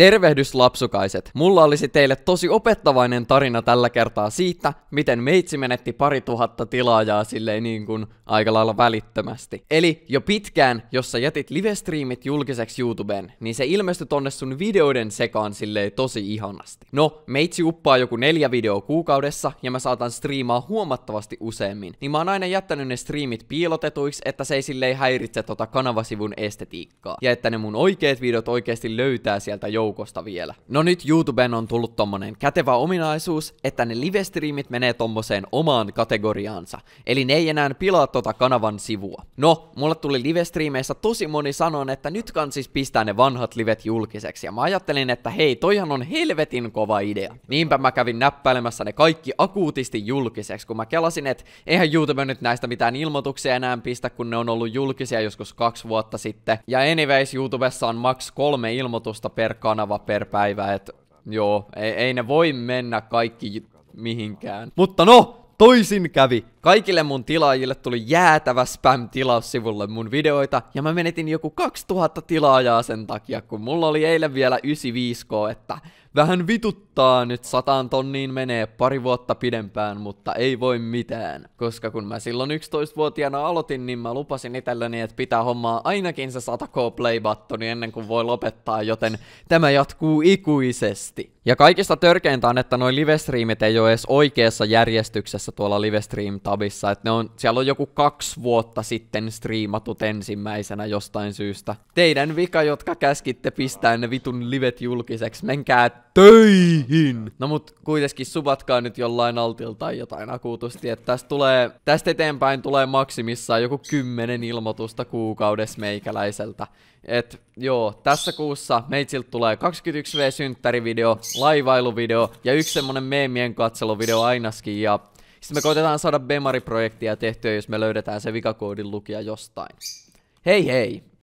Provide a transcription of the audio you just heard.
Tervehdys lapsukaiset! Mulla olisi teille tosi opettavainen tarina tällä kertaa siitä, miten meitsi menetti pari tuhatta tilaajaa silleen niin kuin aika lailla välittömästi. Eli jo pitkään, jos sä jätit livestreamit julkiseksi YouTubeen, niin se ilmestyi tonne sun videoiden sekaan silleen tosi ihanasti. No, meitsi uppaa joku neljä videoa kuukaudessa ja mä saatan striimaa huomattavasti useammin, niin mä oon aina jättänyt ne striimit piilotetuiksi, että se ei silleen häiritse tota kanavasivun estetiikkaa. Ja että ne mun oikeet videot oikeasti löytää sieltä joukkoon joukosta vielä. No nyt YouTuben on tullut tommonen kätevä ominaisuus, että ne livestreamit menee tommoseen omaan kategoriaansa. Eli ne ei enää pilaa tota kanavan sivua. No, mulle tuli livestreameissä tosi moni sanon, että nyt kansis pistää ne vanhat livet julkiseksi. Ja mä ajattelin, että hei, toihan on helvetin kova idea. Niinpä mä kävin näppäilemässä ne kaikki akuutisti julkiseksi, kun mä kelasin, että eihän YouTube nyt näistä mitään ilmoituksia enää pistä, kun ne on ollut julkisia joskus kaksi vuotta sitten. Ja anyways, YouTubessa on maks kolme ilmoitusta per kanava kanava per päivä, että joo, ei, ei ne voi mennä kaikki mihinkään. Mutta no, toisin kävi. Kaikille mun tilaajille tuli jäätävä spam-tilaus sivulle mun videoita, ja mä menetin joku 2000 tilaajaa sen takia, kun mulla oli eilen vielä 95k, että vähän vituttaa nyt sataan tonniin menee pari vuotta pidempään, mutta ei voi mitään. Koska kun mä silloin 11-vuotiaana aloitin, niin mä lupasin itselleni, että pitää hommaa ainakin se 100k play buttoni ennen kuin voi lopettaa, joten tämä jatkuu ikuisesti. Ja kaikista törkeintä on, että noi livestreamit ei ole edes oikeassa järjestyksessä tuolla livestream tabissa, että ne on, siellä on joku kaksi vuotta sitten striimatut ensimmäisenä jostain syystä. Teidän vika, jotka käskitte pistää ne vitun livet julkiseksi, menkää töihin! No mut kuitenkin subatkaa nyt jollain altilta tai jotain akuutusti, että tästä tulee, tästä eteenpäin tulee maksimissaan joku kymmenen ilmoitusta kuukaudessa meikäläiseltä. Et joo, tässä kuussa meitsiltä tulee 21V synttärivideo, laivailuvideo ja yksi semmonen meemien katseluvideo ainakin ja sitten me koitetaan saada Bemari-projektia tehtyä, jos me löydetään se vikakoodin lukija jostain. Hei hei!